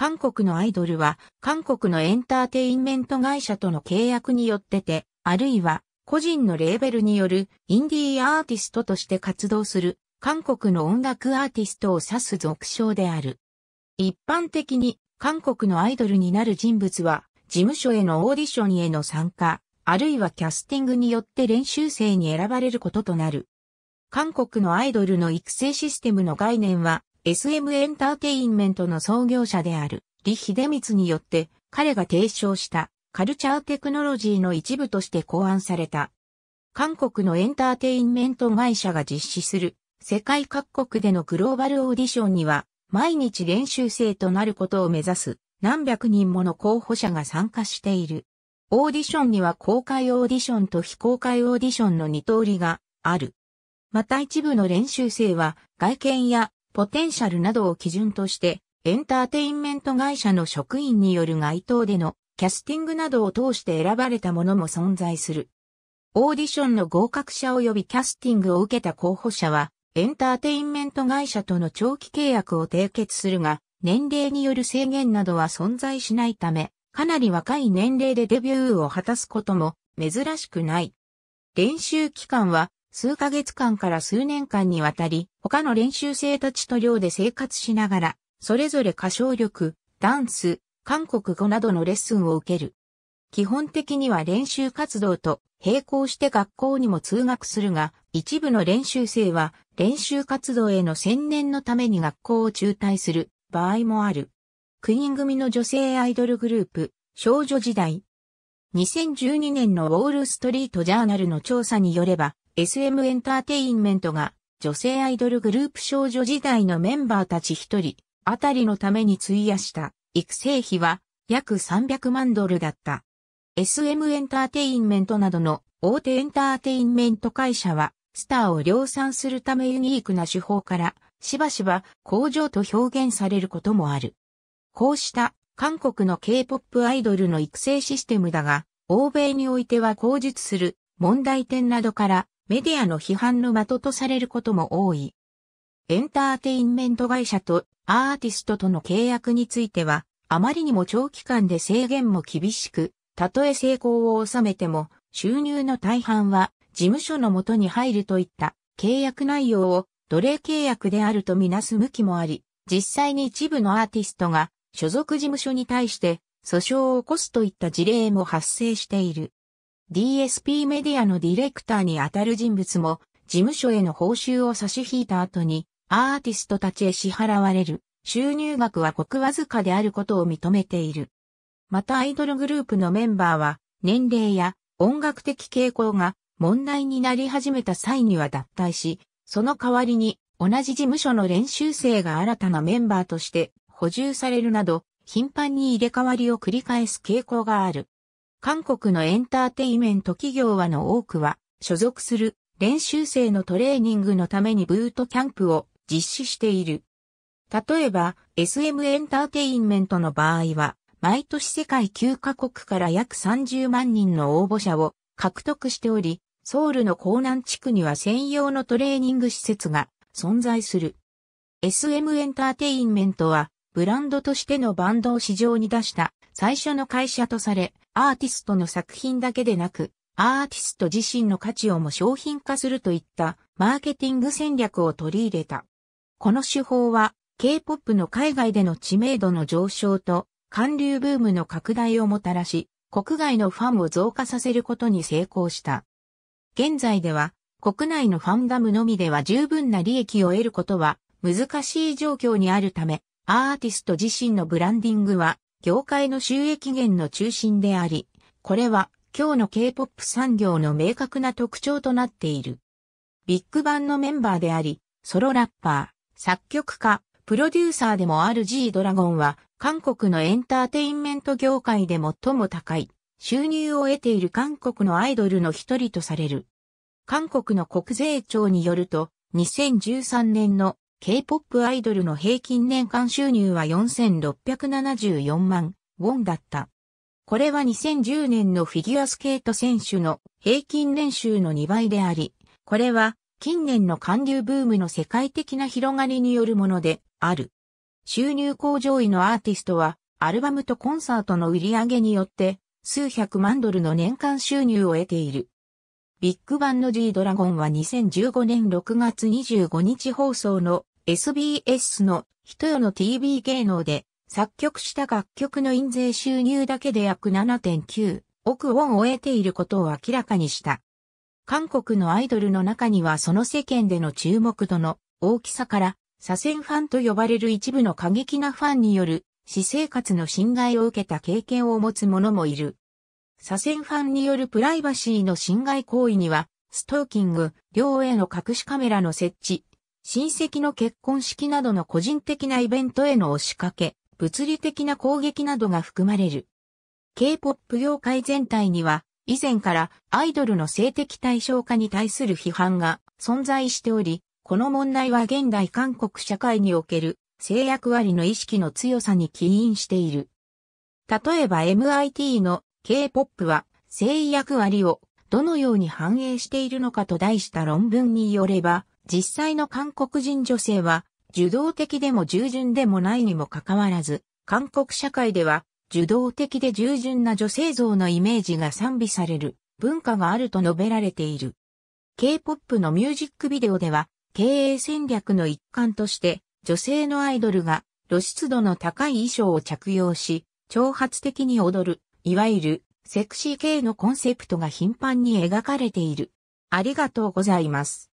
韓国のアイドルは、韓国のエンターテインメント会社との契約によってて、あるいは、個人のレーベルによるインディーアーティストとして活動する韓国の音楽アーティストを指す俗称である。一般的に韓国のアイドルになる人物は事務所へのオーディションへの参加、あるいはキャスティングによって練習生に選ばれることとなる。韓国のアイドルの育成システムの概念は SM エンターテインメントの創業者である李秀光によって彼が提唱したカルチャーテクノロジーの一部として考案された。韓国のエンターテインメント会社が実施する世界各国でのグローバルオーディションには毎日練習生となることを目指す何百人もの候補者が参加している。オーディションには公開オーディションと非公開オーディションの二通りがある。また一部の練習生は外見やポテンシャルなどを基準として、エンターテインメント会社の職員による街頭でのキャスティングなどを通して選ばれたものも存在する。オーディションの合格者及びキャスティングを受けた候補者は、エンターテインメント会社との長期契約を締結するが、年齢による制限などは存在しないため、かなり若い年齢でデビューを果たすことも珍しくない。練習期間は数ヶ月間から数年間にわたり、他の練習生たちと寮で生活しながら、それぞれ歌唱力、ダンス、韓国語などのレッスンを受ける。基本的には練習活動と並行して学校にも通学するが、一部の練習生は練習活動への専念のために学校を中退する場合もある。クイーン組の女性アイドルグループ、少女時代。2012年のウォールストリートジャーナルの調査によれば、SM エンターテインメントが女性アイドルグループ少女時代のメンバーたち一人あたりのために費やした育成費は約300万ドルだった。SM エンターテインメントなどの大手エンターテインメント会社はスターを量産するためユニークな手法からしばしば工場と表現されることもある。こうした韓国の K-POP アイドルの育成システムだが、欧米においては口述する問題点などからメディアの批判の的とされることも多い。エンターテインメント会社とアーティストとの契約については、あまりにも長期間で制限も厳しく、たとえ成功を収めても、収入の大半は事務所のもとに入るといった契約内容を奴隷契約であるとみなす向きもあり、実際に一部のアーティストが所属事務所に対して訴訟を起こすといった事例も発生している。DSP メディアのディレクターにあたる人物も、事務所への報酬を差し引いた後に、アーティストたちへ支払われる、収入額はごくわずかであることを認めている。またアイドルグループのメンバーは、年齢や音楽的傾向が問題になり始めた際には脱退し、その代わりに同じ事務所の練習生が新たなメンバーとして補充されるなど、頻繁に入れ替わりを繰り返す傾向がある。韓国のエンターテイメント企業はの多くは、所属する練習生のトレーニングのためにブートキャンプを実施している。例えば、SM エンターテインメントの場合は、毎年世界9カ国から約30万人の応募者を獲得しており、ソウルの江南地区には専用のトレーニング施設が存在する。SM エンターテインメントはブランドとしてのバンドを市場に出した最初の会社とされ、アーティストの作品だけでなく、アーティスト自身の価値をも商品化するといったマーケティング戦略を取り入れた。この手法は K-POP の海外での知名度の上昇と韓流ブームの拡大をもたらし、国外のファンを増加させることに成功した。現在では国内のファンダムのみでは十分な利益を得ることは難しい状況にあるため、アーティスト自身のブランディングは、業界の収益源の中心であり、これは今日の K-POP 産業の明確な特徴となっている。ビッグバンのメンバーであり、ソロラッパー、作曲家、プロデューサーでもある G ドラゴンは、韓国のエンターテインメント業界で最も高い、収入を得ている韓国のアイドルの一人とされる。韓国の国税庁によると、2013年の K-POP アイドルの平均年間収入は4674万ウォンだった。これは2010年のフィギュアスケート選手の平均年収の2倍であり、これは近年の韓流ブームの世界的な広がりによるものである。収入向上位のアーティストはアルバムとコンサートの売り上げによって数百万ドルの年間収入を得ている。ビッグバンの G ドラゴンは2015年6月25日放送の SBS の人よの TV 芸能で作曲した楽曲の印税収入だけで約7.9億ウォンを得ていることを明らかにした。韓国のアイドルの中にはその世間での注目度の大きさから左遷ファンと呼ばれる一部の過激なファンによる私生活の侵害を受けた経験を持つ者もいる。左遷ファンによるプライバシーの侵害行為には、ストーキング、両への隠しカメラの設置、親戚の結婚式などの個人的なイベントへの押しかけ、物理的な攻撃などが含まれる。K-POP 業界全体には、以前からアイドルの性的対象化に対する批判が存在しており、この問題は現代韓国社会における性役割の意識の強さに起因している。例えば MIT の K-POP は性役割をどのように反映しているのかと題した論文によれば、実際の韓国人女性は、受動的でも従順でもないにもかかわらず、韓国社会では、受動的で従順な女性像のイメージが賛美される文化があると述べられている。K-POP のミュージックビデオでは、経営戦略の一環として、女性のアイドルが露出度の高い衣装を着用し、挑発的に踊る、いわゆるセクシー系のコンセプトが頻繁に描かれている。ありがとうございます。